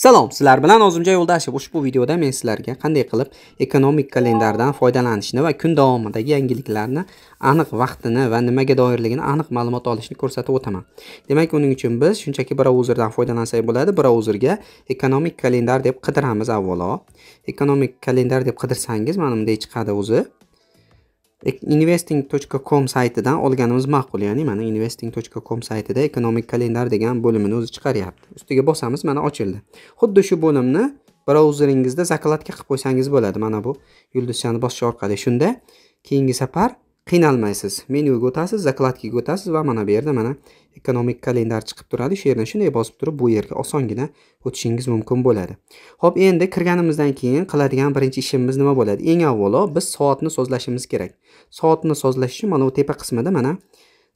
Salom, sizlar bilan Ozimjon Yo'ldashev. Ushbu videoda men sizlarga qanday qilib ekonomik kalendardan foydalanishni va kun davomidagi yangiliklarni aniq vaqtini va nimaga doirligini aniq ma'lumot olishni ko'rsatib o'taman. Demak, uning uchun biz shunchaki brauzerdan foydalansak bo'ladi. Brauzerga ekonomik kalendar deb qidiramiz avvalo. Ekonomik kalendar deb qidirsangiz, mana bunday chiqadi o'zi. E, investing.com saytidan olganimiz ma'qul ya'ni mana investing.com saytida ekonomik kalendar degan bo'limini o'zi chiqaryapti ustiga bosamiz mana ochildi xuddi shu bo'limni brauzeringizda zakladka qilib qo'ysangiz bo'ladi mana bu yulduzchani bosish orqali shunda keyingi safar qiynalmaysiz menyuga o'tasiz zakladkaga o'tasiz va mana bu yerda mana ekonomik kalendar chiqib turadi shu yerdan shunday bosib turib bu yerga osongina o'tishingiz mumkin bo'ladi ho'p endi kirganimizdan keyin qiladigan birinchi ishimiz nima bo'ladi eng avvalo biz soatni sozlashimiz kerak soatni sozlash uchun mana bu tepa qismida mana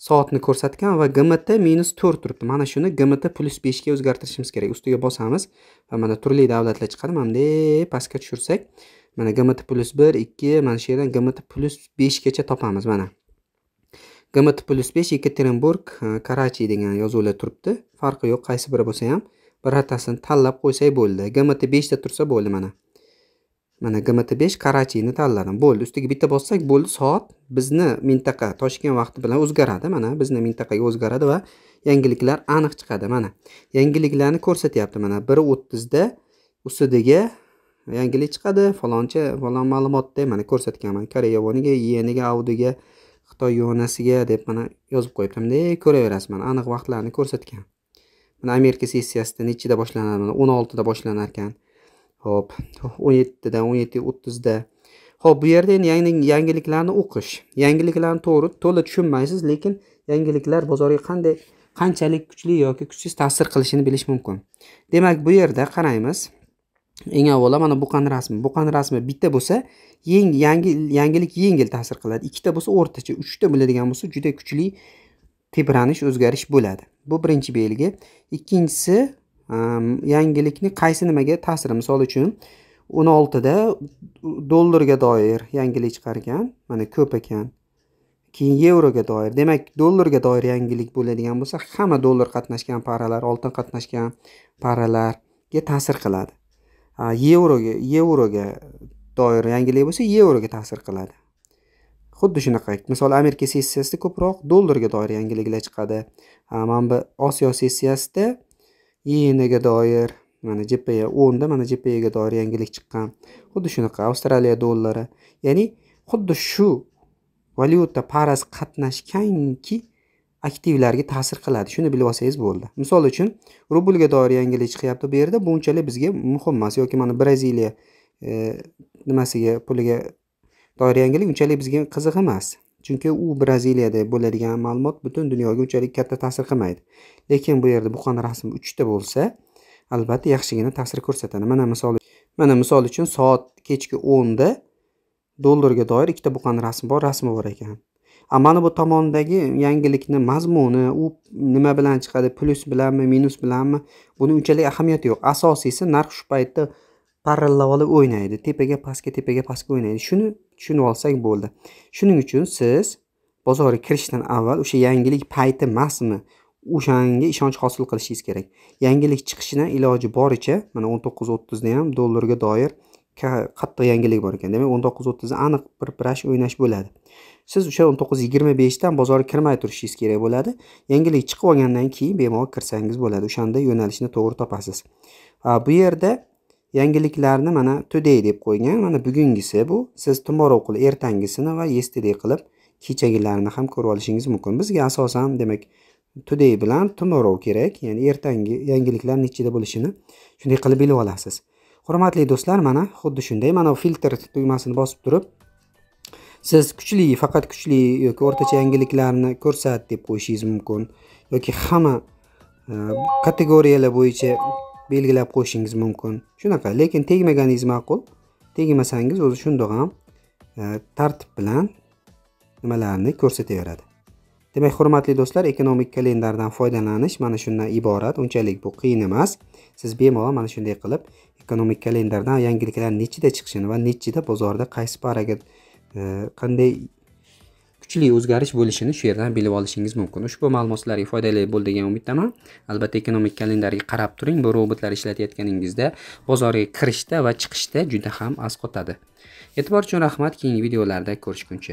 soatni ko'rsatgan va gmt minus to'rt turibdi mana shuni gmt plus beshga o'zgartirishimiz kerak ustiga bosamiz va mana turli davlatlar chiqadi mana bunday pastga tushirsak mana gmt plus bir ikki mana shu yerdan gmt plus beshgacha topamiz mana gmt plus besh yekaterinburg e, karachi degan yozuvlar turibdi farqi yo'q qaysi biri bo'lsa ham birortasini tanlab qo'ysak bo'ldi gmt beshda tursa bo'ldi mana mana gmt besh karachini tanladim bo'ldi ustiga bitta bossak bo'ldi soat bizni mintaqa toshkent vaqti bilan o'zgaradi mana bizni mintaqaga o'zgaradi va yangiliklar aniq chiqadi mana yangiliklarni ko'rsatyapti mana bir o'ttizda usdga yangilik chiqadi faloncha falon ma'lumotda mana ko'rsatganman korea yovoniga yeniga audiga xitoy yonasiga deb mana yozib qo'yibdi bunday ko'raverasiz mana aniq vaqtlarni ko'rsatgan mana amerika sessiyasida nechida boshlanadi mana o'n oltida boshlanar ekan Xo'p, 17 dan 17:30 da. ho'p bu yerda endi yangi yangiliklarni o'qish. Yangiliklarni to'g'ri to'la tushunmaysiz, lekin yangiliklar bozorga qanday qanchalik kuchli yoki kuchsiz ta'sir qilishini bilish mumkin. Demak, bu yerda qaraymiz. Eng avvalo mana buqani rasmi. Buqani rasmi bitta bo'lsa, yeng yangi yangilik yengil ta'sir qiladi. Ikkita bo'lsa o'rtacha, uchta bo'ladigan bo'lsa juda kuchli tebranish, o'zgarish bo'ladi. Bu birinchi belgi. Ikkinchisi yangilikni qaysi nimaga ta'siri misol uchun o'n oltida dollarga doir yangilik chiqargan mana ko'p ekan keyin yevroga doir demak dollarga doir yangilik bo'ladigan bo'lsa hamma dollar qatnashgan paralar oltin qatnashgan paralarga ta'sir qiladi yevroga yevroga doir yangilik bo'lsa yevroga ta'sir qiladi xuddi shunaqa misol amerika sessiyasida ko'proq dollarga doir yangiliklar chiqadi mana bu osiyo sessiyasida yenga doir mana jpa o'nda mana ga doir yangilik chiqqan xuddi shunaqa avstraliya dollari ya'ni xuddi shu valyuta parasi qatnashganki aktivlarga ta'sir qiladi shuni bilib olsangiz bo'ldi misol uchun rublga doir yangilik chiqyapti bu yerda bunchalik bizga muhim emas yoki mana braziliya e, nimasiga puliga doir yangilik unchalik bizga qiziq emas chunki u braziliyada bo'ladigan ma'lumot butun dunyoga unchalik katta ta'sir qilmaydi lekin bu yerda buxon rasmi uchta bo'lsa albatta yaxshigina ta'sir ko'rsatadi mana misol mana misol uchun soat kechki o'nda dollarga doir ikkita buqani rasmi bor rasmi bor ekan a mana bu tomondagi yangilikni mazmuni u nima bilan chiqadi plyus bilanmi minus bilanmi buni unchalik ahamiyati yo'q asosiysi narx shu paytda parrillab olib o'ynaydi tepaga pastga tepaga pastga o'ynaydi shuni tushunib olsak bo'ldi shuning uchun siz bozorga kirishdan avval o'sha yangilik payti emasmi o'shanga ishonch hosil qilishingiz kerak yangilik chiqishidan iloji boricha mana o'n to'qqiz o'ttizda ham dollarga doir qattiq yangilik bor ekan demak o'n to'qqiz o'ttizda aniq bir pirash o'ynash bo'ladi siz o'sha o'n to'qqiz yigirma beshdan bozorga kirmay turishingiz kerak bo'ladi yangilik chiqib olgandan keyin bemalol kirsangiz bo'ladi o'shanda yo'nalishni to'g'ri topasiz bu yerda yangiliklarni mana today deb qo'ygan mana bugungisi bu siz tomorrow qilib ertangisini va yesterday qilib kechagilarni ham ko'rib olishingiz mumkin bizga asosan demak today bilan tomorrow kerak ya'ni ertangi yangiliklar nechida bo'lishini shunday qilib bilib olasiz hurmatli do'stlar mana xuddi shunday mana filtr tugmasini bosib turib siz kuchli faqat kuchli yoki o'rtacha yangiliklarni ko'rsat deb qo'yishingiz mumkin yoki hamma e, kategoriyalar bo'yicha belgilab qo'yishingiz mumkin shunaqa lekin tegmaganingiz ma'qul tegmasangiz o'zi shundoq ham e, tartib bilan nimalarni ko'rsataveradi demak hurmatli do'stlar ekonomik kalendardan foydalanish mana shundan iborat unchalik bu qiyin emas siz bemalol mana shunday qilib ekonomik kalendardan yangiliklar nechida chiqishini va nechida bozorda qaysi paraga e, qanday kuchli o'zgarish bo'lishini shu yerdan bilib olishingiz mumkin ushbu ma'lumotlarga foydali bo'ldi degan umiddaman albatta ekonomik kalendarga qarab turing bu robotlar ishlatayotganingizda bozorga kirishda va chiqishda juda ham asqotadi e'tibor uchun rahmat keyingi videolarda ko'rishguncha